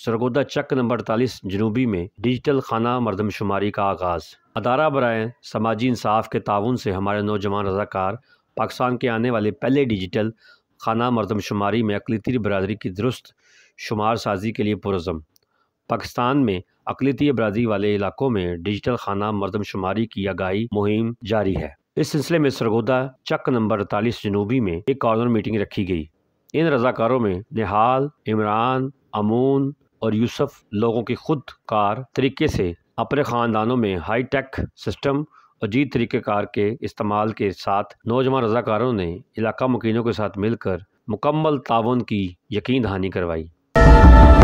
सरगोदा चक number अड़तालीस जनूबी में डिजिटल खाना मरदमशुमारी का आगाज़ अदारा बरए समाजी इंसाफ के ताउन से हमारे नौजवान रजाकार पाकिस्तान के आने वाले पहले डिजिटल खाना मरदमशुमारी में अकलीती बरदरी की दुरुस्त शुमार साजी के लिए पुरज़म पाकिस्तान में अकलीती बरदरी वाले इलाकों में डिजिटल खाना मरदमशुमारी की आगाही मुहिम जारी है इस सिलसिले में सरगोदा चक नंबर अड़तालीस जनूबी में एक कॉर्नर मीटिंग रखी गई इन रजाकारों में निहाल इमरान अमून और यूसुफ लोगों की खुद कार तरीके से अपने ख़ानदानों में हाई टेक सिस्टम अजीत तरीक़ेकार के इस्तेमाल के साथ नौजवान रजाकारों ने इलाका मकीनों के साथ मिलकर मुकम्मल तावन की यकीन दहानी करवाई